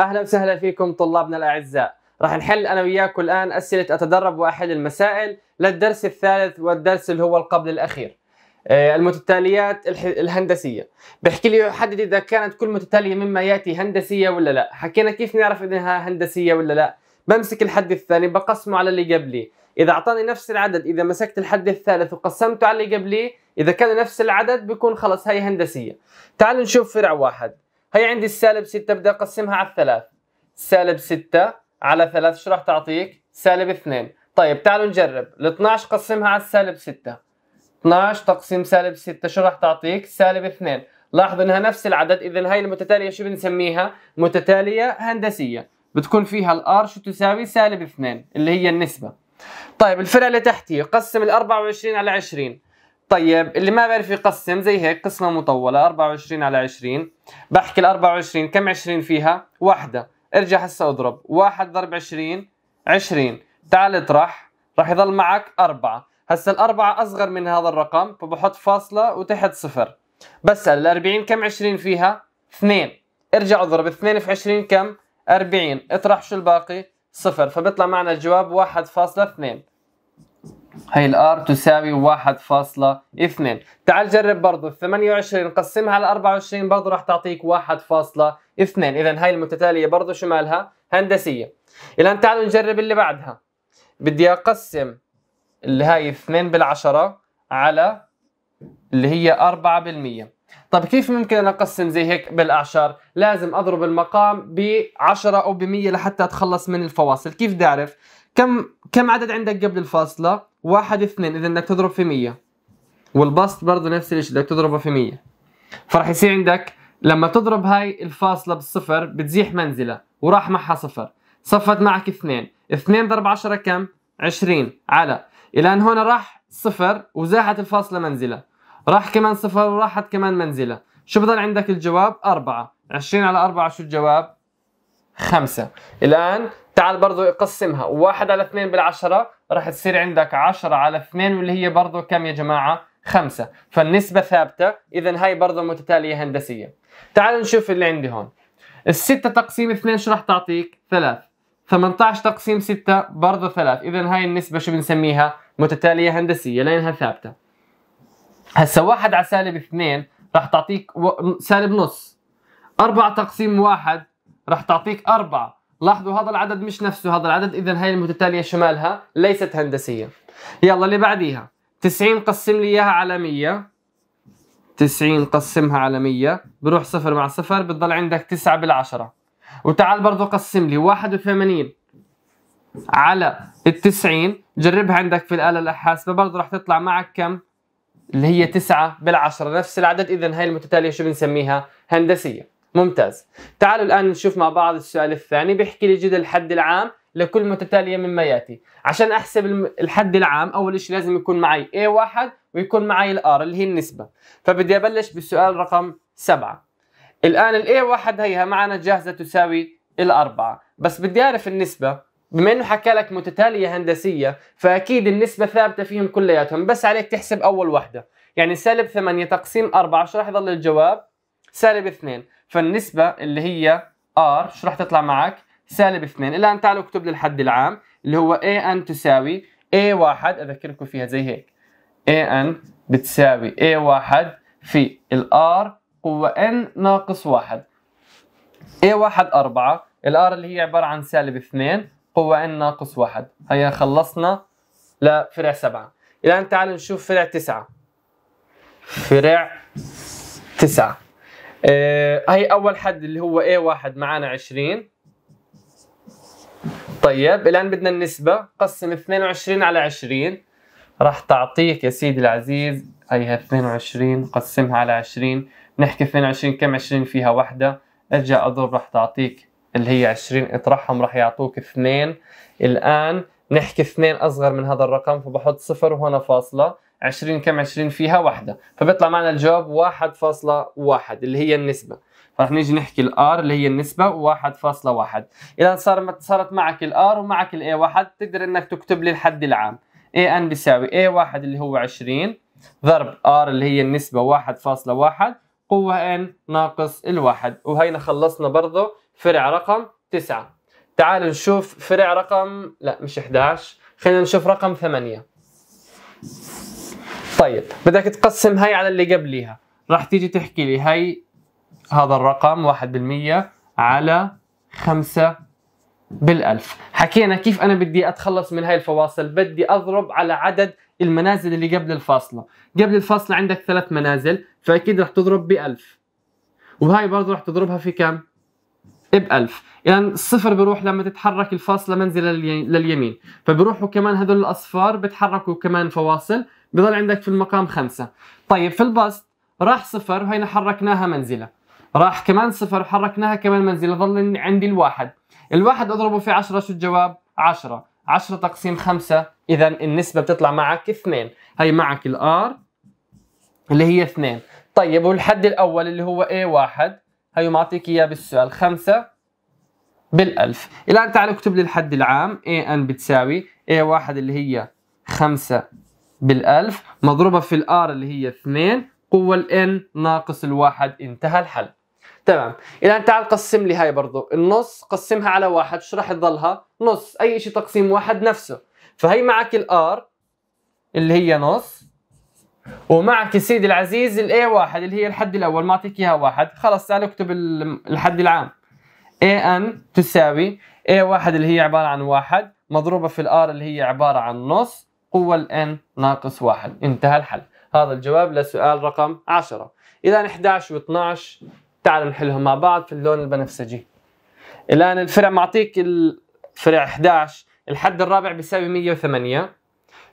اهلا وسهلا فيكم طلابنا الاعزاء راح نحل انا وياكم الان اسئله اتدرب واحل المسائل للدرس الثالث والدرس اللي هو القبل الاخير آه، المتتاليات الهندسيه بحكي لي حدد اذا كانت كل متتاليه مما ياتي هندسيه ولا لا حكينا كيف نعرف انها هندسيه ولا لا بمسك الحد الثاني بقسمه على اللي قبليه اذا اعطاني نفس العدد اذا مسكت الحد الثالث وقسمته على اللي قبليه اذا كان نفس العدد بيكون خلص هي هندسيه تعالوا نشوف فرع واحد هي عندي السالب 6 بدي اقسمها على الثلاث سالب 6 على 3 شو راح تعطيك سالب 2 طيب تعالوا نجرب ال 12 قسمها على السالب 6 12 تقسيم سالب 6 شو راح تعطيك سالب 2 لاحظوا انها نفس العدد اذا هاي المتتاليه شو بنسميها متتاليه هندسيه بتكون فيها الار شو تساوي سالب 2 اللي هي النسبه طيب الفرقه اللي تحتي قسم ال 24 على 20 طيب اللي ما بعرف يقسم زي هيك قسمة مطولة 24 على 20 بحكي ال 24 كم 20 فيها؟ واحدة ارجع هسه اضرب واحد ضرب 20 20 تعال اطرح راح يضل معك أربعة هسه الأربعة أصغر من هذا الرقم فبحط فاصلة وتحت صفر بسأل ال 40 كم 20 فيها؟ اثنين ارجع اضرب اثنين في 20 كم؟ 40 اطرح شو الباقي؟ صفر فبيطلع معنا الجواب 1.2 هي ال r تساوي 1.2 تعال جرب برضه 28 قسمها على 24 برضه راح تعطيك 1.2 اذا هي المتتالية برضه شو مالها هندسية الان تعالوا نجرب اللي بعدها بدي اقسم اللي هي 2 بالعشرة على اللي هي 4 بالمية طيب كيف ممكن انا اقسم زي هيك بالاعشار لازم اضرب المقام ب 10 او ب 100 لحتى اتخلص من الفواصل كيف بدي اعرف كم كم عدد عندك قبل الفاصله واحد اثنين اذا بدك تضرب في 100 والبسط برضه نفس الشيء بدك تضربه في 100 فراح يصير عندك لما تضرب هاي الفاصله بالصفر بتزيح منزله وراح معها صفر صفت معك اثنين اثنين ضرب 10 كم 20 على الى ان هون راح صفر وزاحت الفاصله منزله راح كمان صفر وراحت كمان منزله شو بضل عندك الجواب أربعة 20 على 4 شو الجواب 5 الان تعال برضه قسمها 1 على 2 بالعشرة راح تصير عندك 10 على 2 واللي هي برضه كم يا جماعه؟ 5 فالنسبه ثابته اذا هاي برضه متتاليه هندسيه تعال نشوف اللي عندي هون الستة تقسيم 2 شو راح تعطيك؟ 3 18 تقسيم 6 برضه 3 اذا هاي النسبه شو بنسميها؟ متتاليه هندسيه لانها ثابته هسا 1 على سالب 2 راح تعطيك سالب نص 4 تقسيم 1 راح تعطيك 4 لاحظوا هذا العدد مش نفسه هذا العدد اذا هاي المتتاليه شمالها ليست هندسيه يلا اللي بعديها 90 قسم لي اياها على 100 90 قسمها على 100 بروح صفر مع صفر بتضل عندك 9 بالعشرة وتعال برضه قسم لي 81 على ال 90 جربها عندك في الآلة الحاسبة برضه راح تطلع معك كم؟ اللي هي 9 بالعشرة نفس العدد إذا هاي المتتالية شو بنسميها؟ هندسية ممتاز تعالوا الآن نشوف مع بعض السؤال الثاني بيحكي لي جد الحد العام لكل متتالية مما يأتي عشان أحسب الحد العام أول شيء لازم يكون معي A1 ويكون معي الآر اللي هي النسبة فبدي أبلش بالسؤال رقم 7 الآن ال A1 هيها معنا جاهزة تساوي الأربعة بس بدي أعرف النسبة بما انه حكى لك متتاليه هندسيه فاكيد النسبه ثابته فيهم كلياتهم بس عليك تحسب اول وحده يعني سالب 8 تقسيم 4 شو راح يضل الجواب سالب 2 فالنسبة اللي هي R شو رح تطلع معك؟ سالب 2 الآن تعالوا اكتب لي الحد العام اللي هو AN تساوي A1 أذكركم فيها زي هيك AN بتساوي A1 في R قوة N ناقص 1 A1 4 R اللي هي عبارة عن سالب 2 قوة N ناقص 1 هيا خلصنا لفرع 7 الآن تعالوا نشوف فرع 9 فرع 9 إيه هي اول حد اللي هو A1 معانا 20 طيب الان بدنا النسبة قسم 22 على 20 راح تعطيك يا سيدي العزيز هيها 22 قسمها على 20 نحكي 22 كم 20 فيها وحدة ارجع اضرب راح تعطيك اللي هي 20 اطرحهم راح يعطوك 2 الان نحكي 2 اصغر من هذا الرقم فبحط صفر وهنا فاصلة 20 كم 20 فيها واحدة فبيطلع معنا الجواب 1.1 اللي هي النسبة فرح نيجي نحكي الار اللي هي النسبة 1.1 إذا صار صارت معك الار ومعك الاي 1 تقدر إنك تكتب لي الحد العام اي ان بيساوي اي 1 اللي هو 20 ضرب ار اللي هي النسبة 1.1 قوة ان ناقص الواحد وهينا خلصنا برضه فرع رقم 9 تعالوا نشوف فرع رقم لا مش 11 خلينا نشوف رقم 8 طيب بدك تقسم هاي على اللي قبليها راح تيجي تحكي لي هاي هذا الرقم 1% على 5 بالألف حكينا كيف أنا بدي أتخلص من هاي الفواصل بدي أضرب على عدد المنازل اللي قبل الفاصلة قبل الفاصلة عندك ثلاث منازل فأكيد رح تضرب بألف وهاي برضه رح تضربها في كم؟ بألف إذا يعني الصفر بروح لما تتحرك الفاصلة منزل لليمين فبروحوا كمان هذول الأصفار بتحركوا كمان فواصل بضل عندك في المقام خمسة طيب في البسط راح صفر وهينا حركناها منزلة راح كمان صفر حركناها كمان منزلة ظل عندي الواحد الواحد اضربه في عشرة شو الجواب عشرة عشرة تقسيم خمسة اذا النسبة بتطلع معك اثنين هي معك الار اللي هي اثنين طيب والحد الاول اللي هو a واحد هي معطيك اياه بالسؤال خمسة بالألف الآن تعال اكتب لي الحد العام AN بتساوي A1 اللي هي 5 بالألف مضروبة في الآر اللي هي 2 قوة الإن ناقص الواحد انتهى الحل تمام الان تعال قسم لي هاي برضو النص قسمها على واحد شو راح تضلها نص اي شيء تقسيم واحد نفسه فهي معك الار اللي هي نص ومعك سيدي العزيز الـ A1 اللي هي الحد الاول ما اعطيك اياها واحد خلص تعال اكتب الحد العام AN تساوي A1 اللي هي عباره عن واحد مضروبه في الـ R اللي هي عباره عن نص قوة الـ n ناقص واحد انتهى الحل هذا الجواب لسؤال رقم 10 إذا 11 و12 تعالوا نحلهم مع بعض في اللون البنفسجي الآن الفرع معطيك الفرع 11 الحد الرابع بيساوي 108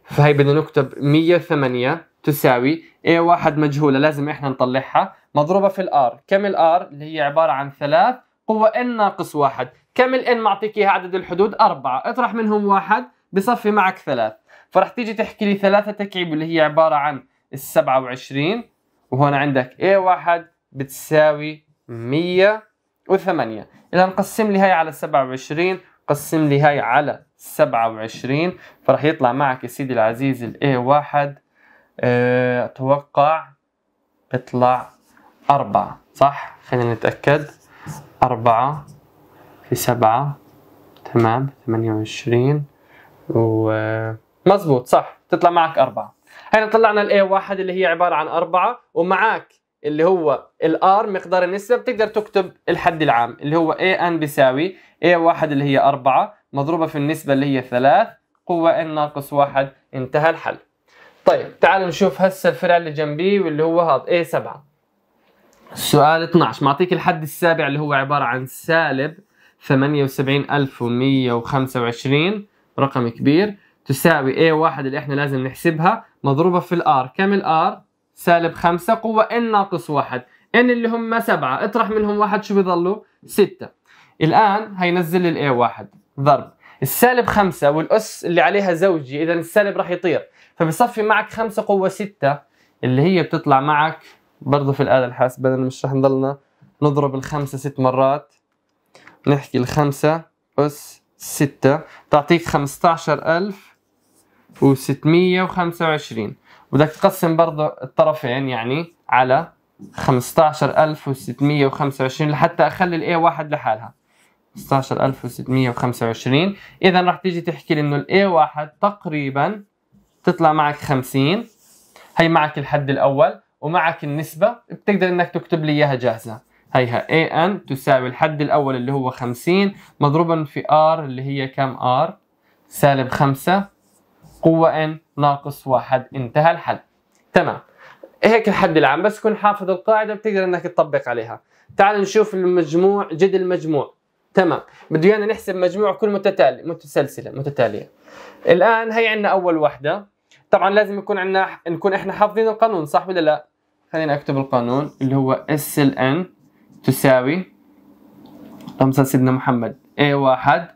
فهي بدنا نكتب 108 تساوي A1 مجهولة لازم احنا نطلعها مضروبة في R كم R اللي هي عبارة عن 3 قوة n ناقص 1 كم ال n معطيك اياها عدد الحدود 4 اطرح منهم واحد بصفي معك 3 فرح تيجي تحكي لي ثلاثة تكعيب اللي هي عبارة عن السبعة وعشرين وهون عندك A1 بتساوي 108 إذا نقسم لي هاي على 27 قسم لي هاي على 27 فرح يطلع معك يا سيدي العزيز ال A1 أه أتوقع بيطلع أربعة صح؟ خلينا نتأكد أربعة في سبعة تمام ثمانية وعشرين و مزبوط صح تطلع معك أربعة هنا طلعنا الـ A1 اللي هي عبارة عن أربعة ومعك اللي هو الـ R مقدار النسبة بتقدر تكتب الحد العام اللي هو AN بيساوي A1 اللي هي أربعة مضروبة في النسبة اللي هي ثلاث قوة N ناقص واحد انتهى الحل طيب تعال نشوف هسه الفرع اللي جنبي واللي هو هذا a 7 السؤال 12 معطيك الحد السابع اللي هو عبارة عن سالب 78125 رقم كبير تساوي A1 اللي احنا لازم نحسبها مضروبة في R كم R سالب 5 قوة N ناقص 1 N اللي هم 7 اطرح منهم 1 شو بيضلوا؟ 6 الآن هينزل ال A1 ضرب السالب 5 والأس اللي عليها زوجي إذا السالب راح يطير فبصفي معك 5 قوة 6 اللي هي بتطلع معك برضه في الآلة الحاسبة لأن مش راح نضلنا نضرب الخمسة ست مرات نحكي الخمسة أس ستة تعطيك خمستاشر ألف و625 وبدك تقسم برضه الطرفين يعني على 15625 لحتى اخلي الاي واحد لحالها 15625 اذا راح تيجي تحكي لي انه الاي واحد تقريبا تطلع معك 50 هي معك الحد الاول ومعك النسبه بتقدر انك تكتب لي اياها جاهزه هيها اي ان تساوي الحد الاول اللي هو 50 مضروبا في ار اللي هي كم ار سالب 5 قوة N ناقص واحد انتهى الحل تمام هيك الحد العام بس تكون حافظ القاعدة بتقدر انك تطبق عليها تعال نشوف المجموع جد المجموع تمام بده ايانا نحسب مجموع كل متتالي متسلسلة متتالية الان هي عندنا اول وحدة طبعا لازم يكون عندنا نكون احنا حافظين القانون صح ولا لا خلينا اكتب القانون اللي هو اس ال N تساوي اللهم سيدنا محمد a واحد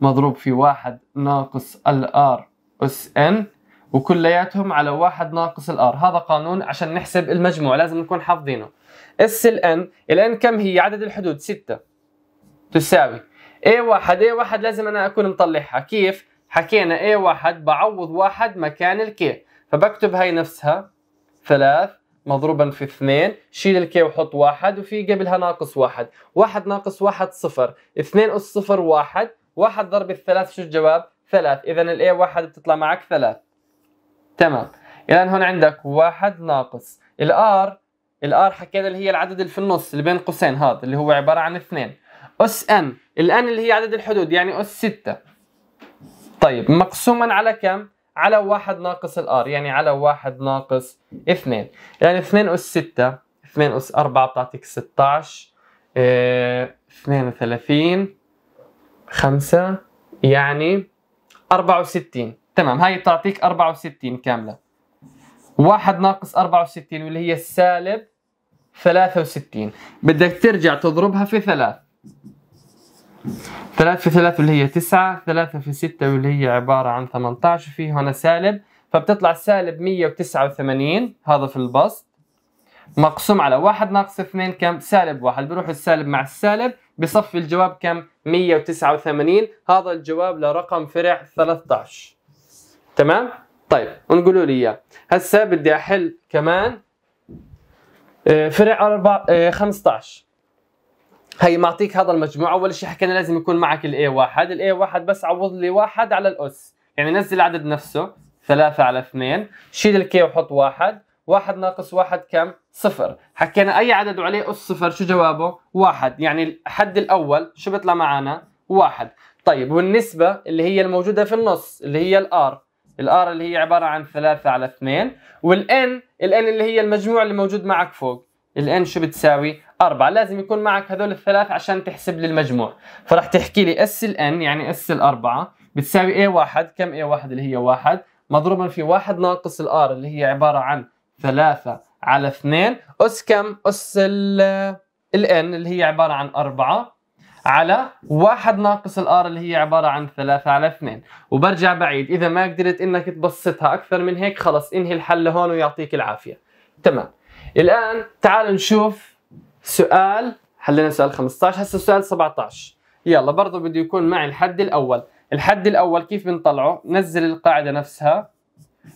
مضروب في واحد ناقص الار اس ان وكلياتهم على واحد ناقص الار هذا قانون عشان نحسب المجموع لازم نكون حافظينه اس الان الان كم هي عدد الحدود ستة تساوي اي واحد اي واحد لازم انا اكون مطلعها كيف حكينا اي واحد بعوض واحد مكان الكي فبكتب هاي نفسها ثلاث مضروبا في اثنين شيل الكي وحط واحد وفي قبلها ناقص واحد واحد ناقص واحد صفر اثنين أس صفر واحد واحد ضرب الثلاث شو الجواب ثلاث إذا الاي واحد بتطلع معك ثلاث تمام إذا هون عندك واحد ناقص الآر الآر حكينا اللي هي العدد اللي في النص اللي بين قوسين هذا اللي هو عبارة عن اثنين أس إن الآن اللي هي عدد الحدود يعني أس ستة طيب مقسوما على كم؟ على واحد ناقص الآر يعني على واحد ناقص اثنين يعني اثنين أس ستة اثنين أس أربعة بتعطيك 16 آه، اثنين وثلاثين خمسة يعني 64 تمام هاي بتعطيك 64 كاملة واحد ناقص 64 واللي هي سالب 63 بدك ترجع تضربها في ثلاث ثلاث في ثلاث واللي هي تسعة ثلاثة في ستة واللي هي عبارة عن 18 في هنا سالب فبتطلع سالب 189 هذا في البسط مقسوم على واحد ناقص اثنين كم سالب واحد بروح السالب مع السالب بصفي الجواب كم 189 هذا الجواب لرقم فرع 13 تمام طيب ونقولوا لي اياه هسه بدي احل كمان آه، فرع 4 15 هي معطيك هذا المجموع اول شيء حكينا لازم يكون معك الاي واحد الاي واحد بس عوض لي واحد على الاس يعني نزل العدد نفسه ثلاثة على اثنين شيل الكي وحط واحد واحد ناقص واحد كم صفر حكينا أي عدد وعليه أس صفر شو جوابه؟ واحد يعني الحد الأول شو بيطلع معنا؟ واحد طيب والنسبة اللي هي الموجودة في النص اللي هي الآر الآر اللي هي عبارة عن ثلاثة على اثنين والإن الإن اللي هي المجموع اللي موجود معك فوق الان شو بتساوي؟ أربعة لازم يكون معك هذول الثلاث عشان تحسب لي المجموع فراح تحكي لي اس الان يعني اس الأربعة بتساوي اي واحد كم اي واحد اللي هي واحد مضروبا في واحد ناقص الار اللي هي عبارة عن ثلاثة على 2 أس كم؟ أس ال n اللي هي عبارة عن 4 على 1 ناقص الار اللي هي عبارة عن 3 على 2 وبرجع بعيد إذا ما قدرت إنك تبسطها أكثر من هيك خلص انهي الحل هون ويعطيك العافية تمام الآن تعال نشوف سؤال حلينا سؤال 15 هسه سؤال 17 يلا برضه بده يكون معي الحد الأول الحد الأول كيف بنطلعه؟ نزل القاعدة نفسها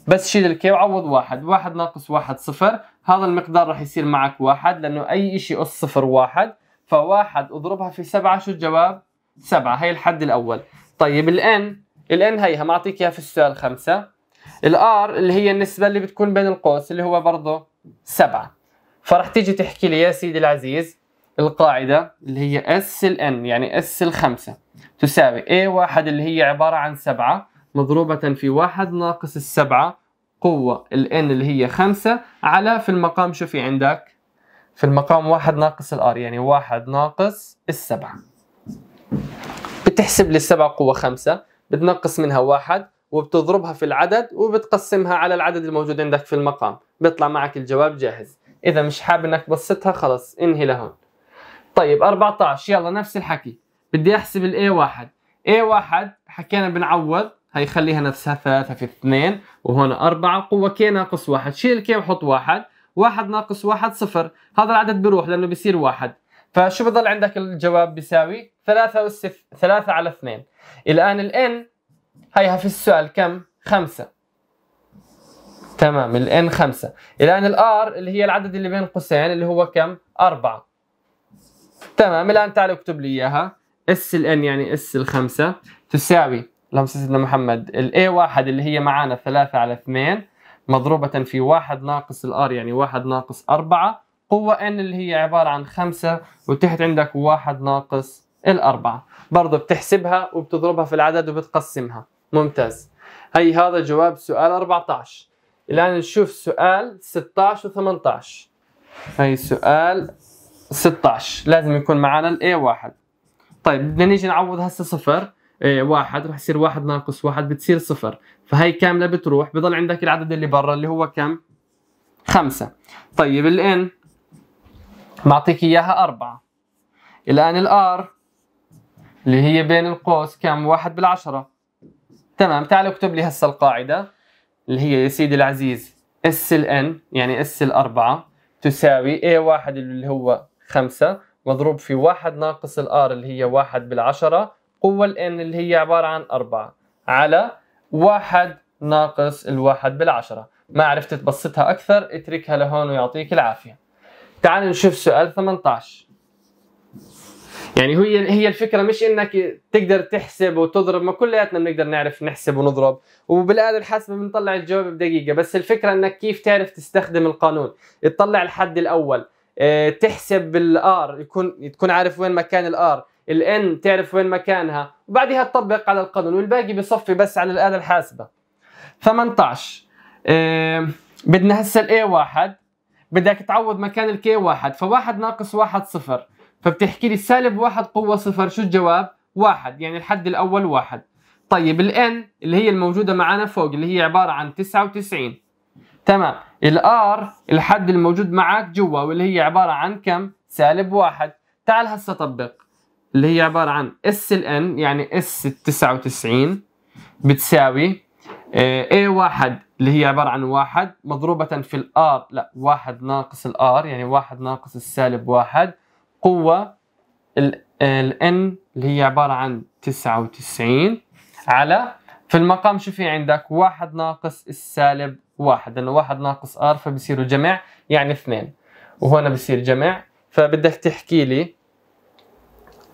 بس شيل الكي وعوض واحد واحد ناقص واحد صفر هذا المقدار راح يصير معك واحد لانه اي شيء اس صفر واحد فواحد اضربها في سبعة شو الجواب؟ سبعة هي الحد الاول طيب الان الان هيها معطيك اياها في السؤال خمسة الار اللي هي النسبة اللي بتكون بين القوس اللي هو برضه سبعة فرح تيجي تحكي لي يا سيدي العزيز القاعدة اللي هي اس الان يعني اس الخمسة تساوي a واحد اللي هي عبارة عن سبعة مضروبة في واحد ناقص السبعة قوة ال N اللي هي خمسة على في المقام شو في عندك في المقام واحد ناقص r يعني واحد ناقص السبعة بتحسب لي السبعة قوة خمسة بتنقص منها واحد وبتضربها في العدد وبتقسمها على العدد الموجود عندك في المقام بيطلع معك الجواب جاهز اذا مش حابب انك تبسطها خلص انهي لهون طيب 14 يلا نفس الحكي بدي احسب A1 A1 حكينا بنعوض خليها نفسها ثلاثة في اثنين وهون أربعة قوة كي ناقص واحد شيل كي وحط واحد واحد ناقص واحد صفر هذا العدد بيروح لأنه بيصير واحد فشو بضل عندك الجواب بيساوي ثلاثة والسف... ثلاثة على اثنين الآن ال n هيها في السؤال كم خمسة تمام ال n خمسة الآن ال r اللي هي العدد اللي بين قوسين اللي هو كم أربعة تمام الآن تعال اكتب لي إياها s ال n يعني s الخمسة تساوي اللهم صل سيدنا محمد الاي واحد اللي هي معانا ثلاثة على اثنين مضروبة في واحد ناقص الار يعني واحد ناقص أربعة قوة ان اللي هي عبارة عن خمسة وتحت عندك واحد ناقص الأربعة برضه بتحسبها وبتضربها في العدد وبتقسمها ممتاز هي هذا جواب سؤال 14 الآن نشوف سؤال 16 و18 هي سؤال 16 لازم يكون معنا الاي واحد طيب بدنا نيجي نعوض هسه صفر إيه، واحد راح يصير واحد ناقص واحد بتصير صفر فهي كامله بتروح بضل عندك العدد اللي برا اللي هو كم؟ خمسة طيب الان معطيك اياها أربعة الان الار اللي هي بين القوس كم؟ واحد بالعشرة تمام تعال اكتب لي هسه القاعدة اللي هي يا سيدي العزيز اس الان يعني اس الأربعة تساوي اي واحد اللي هو خمسة مضروب في واحد ناقص الار اللي هي واحد بالعشرة القوة الان اللي هي عبارة عن 4 على واحد ناقص الواحد بالعشرة ما عرفت تبسطها أكثر اتركها لهون ويعطيك العافية تعال نشوف سؤال 18 يعني هي هي الفكره مش انك تقدر تحسب وتضرب ما كلياتنا بنقدر نعرف نحسب ونضرب وبالاله الحاسبه بنطلع الجواب بدقيقه بس الفكره انك كيف تعرف تستخدم القانون تطلع الحد الاول آه، تحسب بالار يكون تكون عارف وين مكان الار الان تعرف وين مكانها وبعدها تطبق على القانون والباقي بصفي بس على الآلة الحاسبة 18 إيه بدنا هسه الاي واحد بدك تعوض مكان الكي واحد فواحد ناقص واحد صفر فبتحكي لي سالب واحد قوة صفر شو الجواب؟ واحد يعني الحد الأول واحد طيب الان اللي هي الموجودة معنا فوق اللي هي عبارة عن 99 تمام الار الحد الموجود معك جوا واللي هي عبارة عن كم؟ سالب واحد تعال هسه طبق اللي هي عبارة عن اس ال ان يعني اس 99 بتساوي اي آه، واحد اللي هي عبارة عن واحد مضروبة في الار لا واحد ناقص الار يعني واحد ناقص السالب واحد قوة ان آه، اللي هي عبارة عن 99 على في المقام شو في عندك واحد ناقص السالب واحد لأنه واحد ناقص ار فبصيروا جمع يعني اثنين وهنا بصير جمع فبدك تحكي لي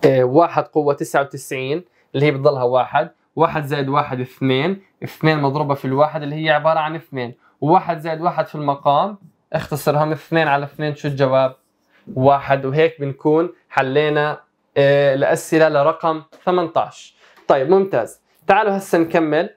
إيه، واحد قوة 99 اللي هي بتضلها واحد واحد زائد واحد اثنين اثنين مضروبة في الواحد اللي هي عبارة عن اثنين وواحد زائد واحد في المقام اختصرهم اثنين على اثنين شو الجواب واحد وهيك بنكون حلينا إيه، الأسئلة لرقم 18 طيب ممتاز تعالوا هسا نكمل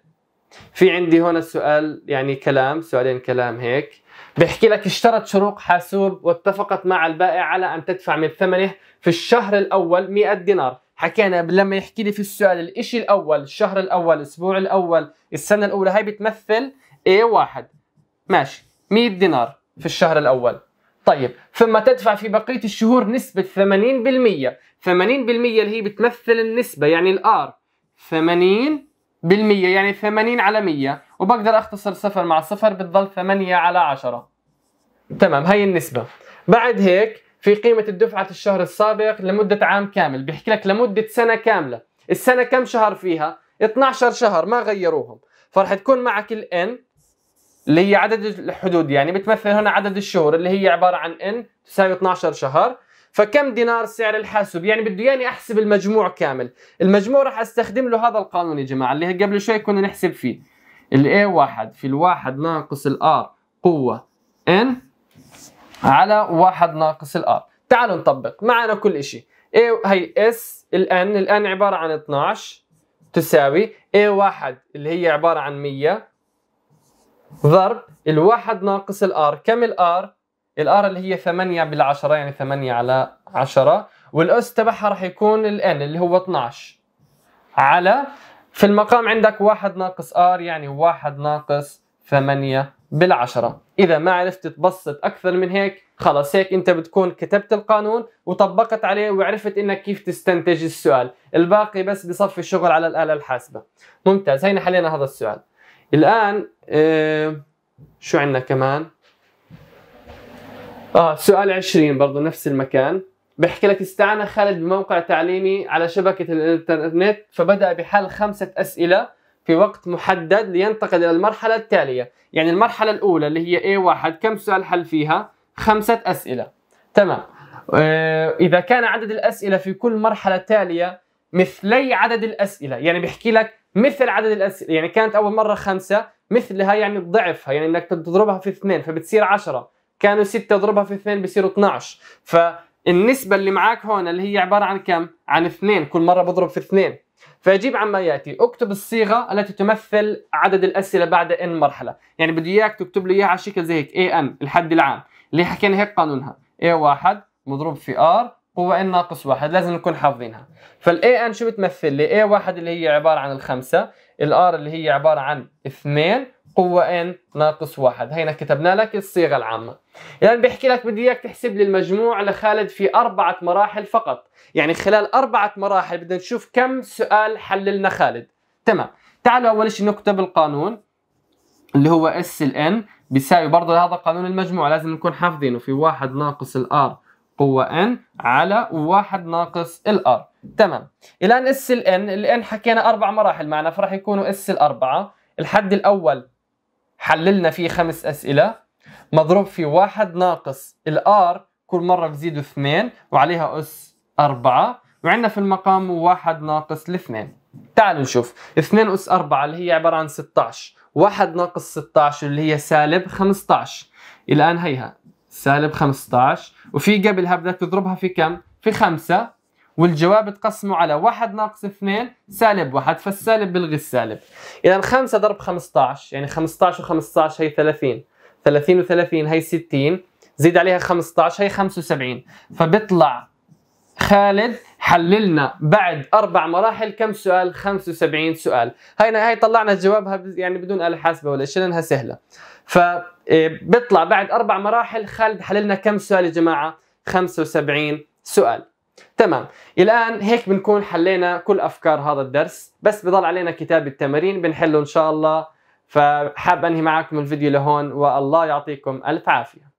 في عندي هنا سؤال يعني كلام سؤالين كلام هيك بيحكي لك اشترت شروق حاسوب واتفقت مع البائع على أن تدفع من ثمنه في الشهر الأول 100 دينار حكينا لما يحكي لي في السؤال الإشي الأول الشهر الأول الأسبوع الأول السنة الأولى هاي بتمثل اي واحد ماشي 100 دينار في الشهر الأول طيب ثم تدفع في بقية الشهور نسبة 80% 80% اللي هي بتمثل النسبة يعني الآر 80% يعني 80 على 100 وبقدر اختصر صفر مع صفر بتضل 8 على 10 تمام هي النسبة بعد هيك في قيمة الدفعة الشهر السابق لمدة عام كامل بيحكي لك لمدة سنة كاملة السنة كم شهر فيها 12 شهر ما غيروهم فرح تكون معك ال n اللي هي عدد الحدود يعني بتمثل هنا عدد الشهور اللي هي عبارة عن n تساوي 12 شهر فكم دينار سعر الحاسوب يعني بده ياني احسب المجموع كامل المجموع راح استخدم له هذا القانون يا جماعه اللي قبل شوي كنا نحسب فيه ال A1 في الواحد ناقص ال R قوة N على واحد ناقص ال R تعالوا نطبق معنا كل شيء A هي S ال N ال N عبارة عن 12 تساوي A1 اللي هي عبارة عن 100 ضرب الواحد ناقص R كم ال R اللي هي 8 بالعشرة يعني 8 على 10 والاس تبعها راح يكون الان اللي هو 12 على في المقام عندك واحد ناقص ار يعني واحد ناقص ثمانية بالعشرة إذا ما عرفت تبسط أكثر من هيك خلص هيك أنت بتكون كتبت القانون وطبقت عليه وعرفت إنك كيف تستنتج السؤال الباقي بس بصفي شغل على الآلة الحاسبة ممتاز هينا حلينا هذا السؤال الآن آه شو عندنا كمان آه سؤال 20 برضه نفس المكان بحكي لك استعان خالد بموقع تعليمي على شبكة الإنترنت فبدأ بحل خمسة أسئلة في وقت محدد لينتقل إلى المرحلة التالية يعني المرحلة الأولى اللي هي A1 كم سؤال حل فيها؟ خمسة أسئلة تمام آه، إذا كان عدد الأسئلة في كل مرحلة تالية مثلي عدد الأسئلة يعني بحكي لك مثل عدد الأسئلة يعني كانت أول مرة خمسة مثلها يعني ضعفها يعني إنك تضربها في اثنين فبتصير عشرة كانوا ستة اضربها في اثنين بصيروا 12 ف النسبة اللي معك هون اللي هي عبارة عن كم؟ عن اثنين كل مرة بضرب في اثنين فيجيب عما ياتي اكتب الصيغة التي تمثل عدد الأسئلة بعد n مرحلة يعني بدي إياك تكتب لي إياها على شكل زي هيك an الحد العام اللي حكينا هيك قانونها a1 مضروب في r قوة n ناقص واحد لازم نكون حافظينها فالاي an شو بتمثل لي a1 اللي هي عبارة عن الخمسة الار اللي هي عبارة عن اثنين قوة n ناقص واحد هينا كتبنا لك الصيغة العامة إذا يعني بيحكي لك بدي إياك تحسب لي المجموع لخالد في أربعة مراحل فقط يعني خلال أربعة مراحل بدنا نشوف كم سؤال حللنا خالد تمام تعالوا أول شيء نكتب القانون اللي هو اس ال N بيساوي برضه هذا قانون المجموع لازم نكون حافظينه في واحد ناقص R قوة N على واحد ناقص R تمام الان اس ال ال N حكينا اربع مراحل معنا فراح يكونوا اس الاربعة الحد الاول حللنا فيه خمس أسئلة مضروب في واحد ناقص الآر كل مرة بزيدوا اثنين وعليها أس أربعة وعندنا في المقام واحد ناقص الاثنين تعالوا نشوف 2 أس أربعة اللي هي عبارة عن 16 واحد ناقص 16 اللي هي سالب 15 الآن هيها سالب 15 وفي قبلها بدك تضربها في كم؟ في خمسة والجواب تقسمه على واحد ناقص اثنين سالب واحد فالسالب بلغي السالب اذا خمسة ضرب 15 يعني 15 و15 هي 30 30 و30 هي 60 زيد عليها 15 هي 75 فبيطلع خالد حللنا بعد اربع مراحل كم سؤال 75 سؤال هاي هاي طلعنا جوابها يعني بدون آلة حاسبة ولا شيء لانها سهلة فبيطلع إيه، بعد اربع مراحل خالد حللنا كم سؤال يا جماعة 75 سؤال تمام الان هيك بنكون حلينا كل افكار هذا الدرس بس بضل علينا كتاب التمارين بنحله ان شاء الله فحاب انهي معكم الفيديو لهون والله يعطيكم الف عافيه